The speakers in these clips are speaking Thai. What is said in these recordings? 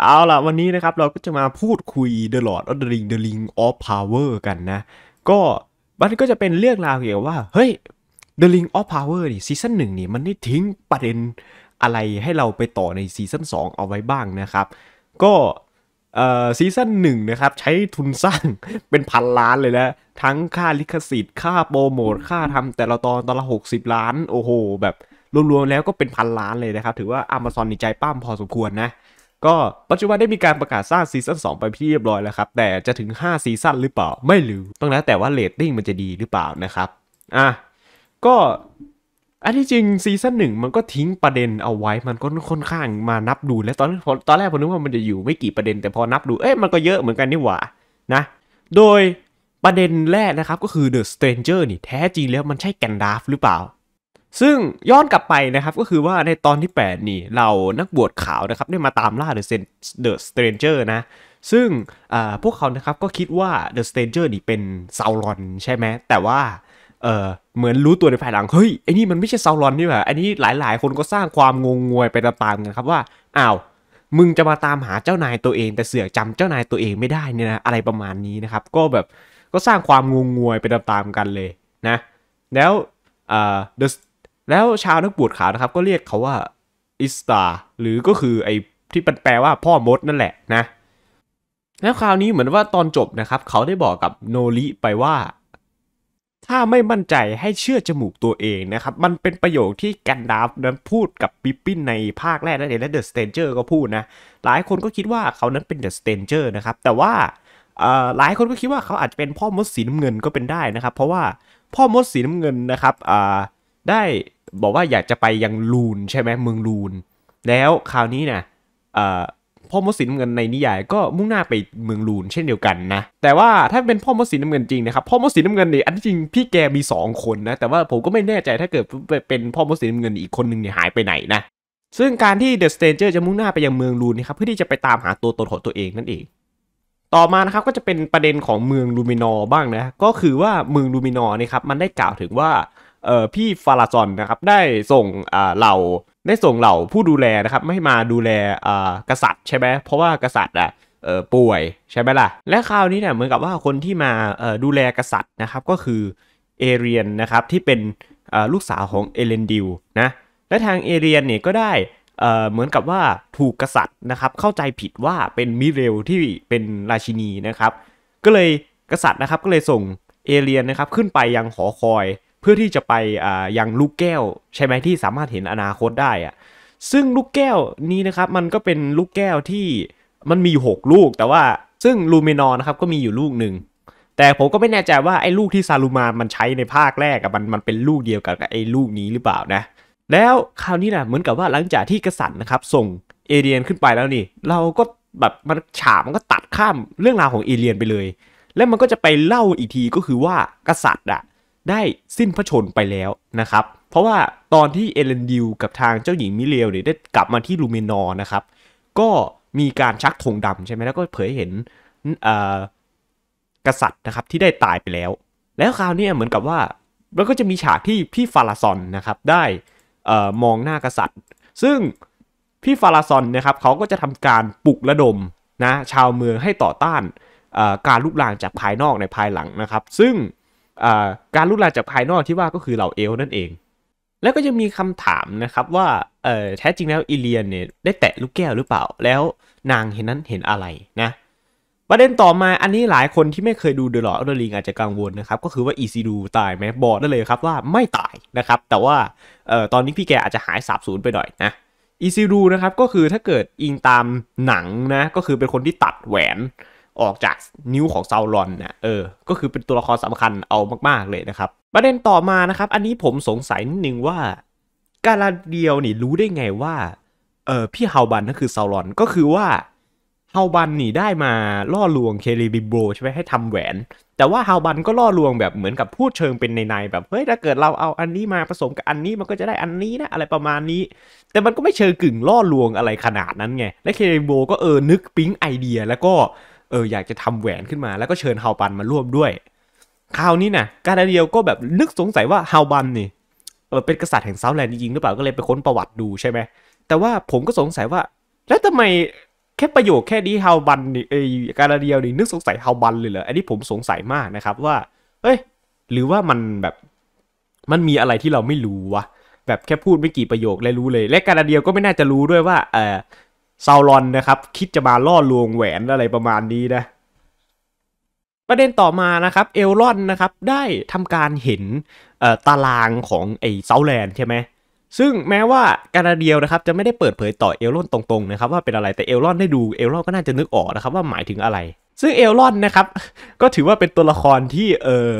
เอาล่ะ วันนี้นะครับเราก็จะมาพูดคุย The Lord of the Ring The Ring of Power กันนะ ก็มันก็จะเป็นเรื่องราวเกี่ยวว่า เฮ้ย The Ring of Power นี่ซีซั่นหนึ่งนี่มันได้ทิ้งประเด็นอะไรให้เราไปต่อในซีซั่น2เอาไว้บ้างนะครับ ก็ซีซั่นหนึ่งนะครับใช้ทุนสร้างเป็นพันล้านเลยนะ ทั้งค่าลิขสิทธิ์ค่าโปรโมทค่าทำแต่ละตอนตอนละ60 ล้าน โอ้โห แบบรวมๆ แล้วก็เป็นพันล้านเลยนะครับถือว่า Amazon นี่ใจป้ามพอสมควรนะก็ปัจจุบันได้มีการประกาศสร้างซีซั่น2ไปที่เรียบร้อยแล้วครับ แต่จะถึง5ซีซั่นหรือเปล่าไม่รู้ต้องแล้วแต่ว่าเรตติ้งมันจะดีหรือเปล่านะครับอ่ะก็อันที่จริงซีซั่นหนึ่งมันก็ทิ้งประเด็นเอาไว้มันก็ค่อนข้างมานับดูแล้วตอนตอนแรกผมนึกว่ามันจะอยู่ไม่กี่ประเด็นแต่พอนับดู เอ๊ะมันก็เยอะเหมือนกันนี่หว่านะโดยประเด็นแรกนะครับก็คือ The Stranger นี่แท้จริงแล้วมันใช่แกนดาฟหรือเปล่าซึ่งย้อนกลับไปนะครับก็คือว่าในตอนที่ 8 นี่เรานักบวชขาวนะครับได้มาตามล่าเดอะเซนเดอะสเตรนเจอร์นะซึ่งพวกเขานะครับก็คิดว่าเดอะสเตรนเจอร์นี่เป็นซาวลอนใช่ไหมแต่ว่าเออเหมือนรู้ตัวในภายหลังเฮ้ยไอ้นี่มันไม่ใช่ซาวลอนนี่หว่าอันนี้หลาย ๆ คนก็สร้างความงงงวยไปตามๆกันครับว่าอ้าวมึงจะมาตามหาเจ้านายตัวเอง แต่เสือกจำเจ้านายตัวเองไม่ได้นี่นะอะไรประมาณนี้นะครับก็แบบก็สร้างความงงงวยไปตาม ๆ กันเลยนะแล้วเดอะแล้วชาวนักบวชขาวนะครับก็เรียกเขาว่า อิสตาหรือก็คือไอ้ที่แปลว่าพ่อมดนั่นแหละนะ แล้วคราวนี้เหมือนว่าตอนจบนะครับ เขาได้บอกกับโนริไปว่า ถ้าไม่มั่นใจให้เชื่อจมูกตัวเองนะครับ มันเป็นประโยคที่กันดาฟนั้นพูดกับปิปปิ้นในภาคแรกนั่นเองและเดอะสเตนเจอร์ก็พูดนะ หลายคนก็คิดว่าเขานั้นเป็นเดอะสเตนเจอร์นะครับแต่ว่าหลายคนก็คิดว่าเขาอาจจะเป็นพ่อมดสีน้ำเงินก็เป็นได้นะครับ เพราะว่าพ่อมดสีน้ำเงินนะครับได้บอกว่าอยากจะไปยังลูนใช่ไหมเมืองลูน แล้วคราวนี้นะพ่อมดสีน้ำเงินในนิยายก็มุ่งหน้าไปเมืองลูนเช่นเดียวกันนะแต่ว่าถ้าเป็นพ่อมดสีน้ำเงินจริงนะครับพ่อมดสีน้ำเงินเนี่ยอันจริงพี่แกมี2คนนะแต่ว่าผมก็ไม่แน่ใจถ้าเกิดเป็นพ่อมดสีน้ำเงินอีกคนหนึ่งเนี่ยหายไปไหนนะซึ่งการที่เดอะสเตนเจอร์จะมุ่งหน้าไปยังเมืองลูนนะครับเพื่อที่จะไปตามหาตัวตนของตัวเองนั่นเอง ต่อมานะครับก็จะเป็นประเด็นของเมืองลูมินอบ้างนะก็คือว่าเมืองลูมินอนะครับมันได้กล่าวถึงว่าเอ่อพี่ฟาราซอนนะครับได้ส่งเหล่าได้ส่งเหล่าผู้ดูแลนะครับไม่มาดูแลอ่กษัตริย์ใช่ไหมเพราะว่ากษัตริย์อ่ะเออป่วยใช่ไหมล่ะและคราวนี้เนี่ยเหมือนกับว่าคนที่มาเออดูแลกษัตริย์นะครับก็คือเอเรียนนะครับที่เป็นลูกสาวของเอเลนดิวนะและทางเอเรียนเนี่ยก็ได้เหมือนกับว่าถูกกษัตริย์นะครับเข้าใจผิดว่าเป็นมิเรลที่เป็นราชินีนะครับก็เลยกษัตริย์นะครับก็เลยส่งเอเรียนนะครับขึ้นไปยังหอคอยเพื่อที่จะไปอ่ายังลูกแก้วใช่ไหมที่สามารถเห็นอนาคตได้อะซึ่งลูกแก้วนี้นะครับมันก็เป็นลูกแก้วที่มันมีอยู่หกลูกแต่ว่าซึ่งลูเมนอนนะครับก็มีอยู่ลูกหนึ่งแต่ผมก็ไม่แน่ใจว่าไอ้ลูกที่ซาลูมานมันใช้ในภาคแรกมันมันเป็นลูกเดียวกับไอ้ลูกนี้หรือเปล่านะ แล้วคราวนี้นะเหมือนกับว่าหลังจากที่กษัตริย์นะครับส่งเอเดียนขึ้นไปแล้วนี่เราก็แบบมันฉากมันก็ตัดข้ามเรื่องราวของเอเดียน ไปเลย แล้วมันก็จะไปเล่าอีกทีก็คือว่ากษัตริย์อะได้สิ้นพระชนไปแล้วนะครับ เพราะว่าตอนที่ เอเลนดิวกับทางเจ้าหญิงมิเรียลเนี่ยได้กลับมาที่ลูเมนอร์นะครับ ก็มีการชักธงดำใช่ไหมแล้วก็เผยเห็นกษัตริย์นะครับที่ได้ตายไปแล้ว แล้วคราวนี้เหมือนกับว่ามันก็จะมีฉากที่พี่ฟาราซอนนะครับได้มองหน้ากษัตริย์ ซึ่งพี่ฟาราซอนนะครับเขาก็จะทำการปลุกระดมนะชาวเมืองให้ต่อต้าน การลุกลามจากภายนอกในภายหลังนะครับ ซึ่งการลุกลามจากภายนอกที่ว่าก็คือเหล่าเอลนั่นเอง แล้วก็ยังมีคำถามนะครับว่าแท้จริงแล้วอิเลียนเนี่ยได้แตะลูกแก้วหรือเปล่า แล้วนางเห็นนั้นเห็นอะไรนะ ประเด็นต่อมาอันนี้หลายคนที่ไม่เคยดูเดอะลอร์ดอลิงอาจจะกังวลนะครับ ก็คือว่าอีซีดูตายไหมบอกได้เลยครับว่าไม่ตายนะครับแต่ว่าออตอนนี้พี่แกอาจจะหายสาบสูญไปหน่อยนะอีซีดูนะครับก็คือถ้าเกิดอิงตามหนังนะก็คือเป็นคนที่ตัดแหวนออกจากนิ้วของซาวลอนนะเออ ก็คือเป็นตัวละครสำคัญเอามาก ๆเลยนะครับ ประเด็นต่อมานะครับ อันนี้ผมสงสัยนิดนึงว่า การาเดียวนี่รู้ได้ไงว่าเออพี่เฮาวบันนั่นคือซาวลอนก็คือว่าเฮาวบันนี่ได้มาล่อลวงเคลีบิโบใช่ไหมให้ทำแหวน แต่ว่าเฮาวบันก็ล่อลวงแบบเหมือนกับพูดเชิงเป็นในในแบบเฮ้ยถ้าเกิดเราเอาอันนี้มาผสมกับอันนี้มันก็จะได้อันนี้นะอะไรประมาณนี้แต่มันก็ไม่เชิงกึ่งล่อลวงอะไรขนาดนั้นไงและเคลีบิโบก็เออนึกปิ๊งไอเดียแล้วก็เอออยากจะทำแหวนขึ้นมา แล้วก็เชิญเฮาบันมาร่วมด้วยคราวนี้นะกาดาเดียวก็แบบนึกสงสัยว่าเฮาบันนี่เออเป็นกษัตริย์แห่งเซาวแลนด์จริงหรือเปล่าก็เลยไปค้นประวัติดูใช่ไหมแต่ว่าผมก็สงสัยว่า แล้วทำไมแค่ประโยชน์แค่ดีเฮาบันนี่ไอ้การาเดียวนี่นึกสงสัยเฮาบันเลยเหรออันนี้ผมสงสัยมากนะครับว่าเอ้ยหรือว่ามันแบบมันมีอะไรที่เราไม่รู้วะแบบแค่พูดไม่กี่ประโยคเลยรู้เลย และการาเดียวก็ไม่น่าจะรู้ด้วยว่าเออซาลอนนะครับคิดจะมาล่อลวงแหวนอะไรประมาณนี้นะประเด็นต่อมานะครับเอลรอนนะครับได้ทำการเห็นตารางของไอ้ซาแลนใช่ไหมซึ่งแม้ว่าการาเดียวนะครับจะไม่ได้เปิดเผยต่อเอลรอนตรงๆนะครับว่าเป็นอะไรแต่เอลรอนได้ดูเอลรอนก็น่าจะนึกออกนะครับว่าหมายถึงอะไรซึ่งเอลรอนนะครับก็ถือว่าเป็นตัวละครที่เออ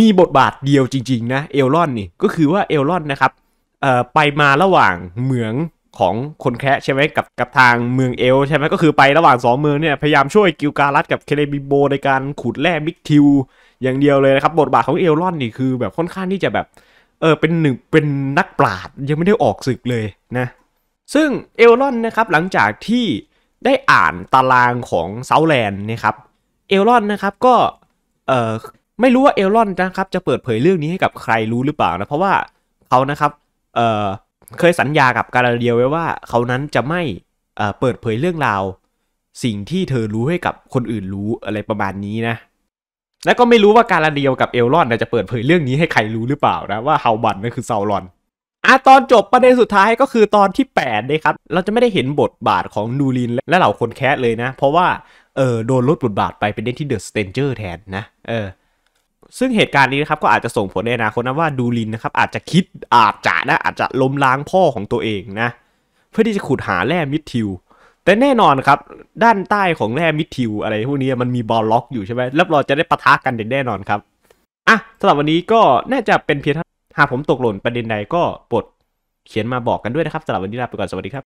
มีบทบาทเดียวจริงๆนะเอลรอนนี่ก็คือว่าเอลรอนนะครับไปมาระหว่างเหมืองของคนแคะใช่ไหมกับกับทางเมืองเอลใช่ไหมก็คือไประหว่าง2เมืองเนี่ยพยายามช่วยกิลการัสกับเคเลบิโบในการขุดแร่มิกทิวอย่างเดียวเลยนะครับบทบาทของเอลรอนนี่คือแบบค่อนข้างที่จะแบบเออเป็นหนึ่งเป็นนักปราดยังไม่ได้ออกศึกเลยนะซึ่งเอลรอนนะครับหลังจากที่ได้อ่านตารางของเซาแลนด์นะครับเอลรอนนะครับก็เออไม่รู้ว่าเอลรอนนะครับจะเปิดเผยเรื่องนี้ให้กับใครรู้หรือเปล่านะเพราะว่าเขานะครับเออเคยสัญญากับการาเดียไว้ว่าเขานั้นจะไม่เปิดเผยเรื่องราว สิ่งที่เธอรู้ให้กับคนอื่นรู้อะไรประมาณนี้นะ แล้วก็ไม่รู้ว่าการาเดียวกับเอลรอนจะเปิดเผยเรื่องนี้ให้ใครรู้หรือเปล่านะว่าเฮาบันนั่นคือเซารอนอ่ะตอนจบประเด็นสุดท้ายก็คือตอนที่8นะครับ เราจะไม่ได้เห็นบทบาทของนูริน และเหล่าคนแคสเลยนะ เพราะว่าเออโดนลดบทบาทไปเป็นเด่นที่เดอะสเตนเจอร์แทนนะเออซึ่งเหตุการณ์นี้นะครับก็อาจจะส่งผลในอนาคตนะว่าดูลินนะครับอาจจะคิดอาจจะนะอาจจะล้มล้างพ่อของตัวเองนะ เพื่อที่จะขุดหาแร่มิทิวแต่แน่นอนครับด้านใต้ของแร่มิทิวอะไรพวกนี้มันมีบอลล็อกอยู่ใช่ไหมแล้วเราจะได้ปะทะกันแน่นอนครับอ่ะสำหรับวันนี้ก็น่าจะเป็นเพียงหากผมตกหล่นประเด็นใดก็โปรดเขียนมาบอกกันด้วยนะครับสำหรับวันนี้ลาไปก่อนสวัสดีครับ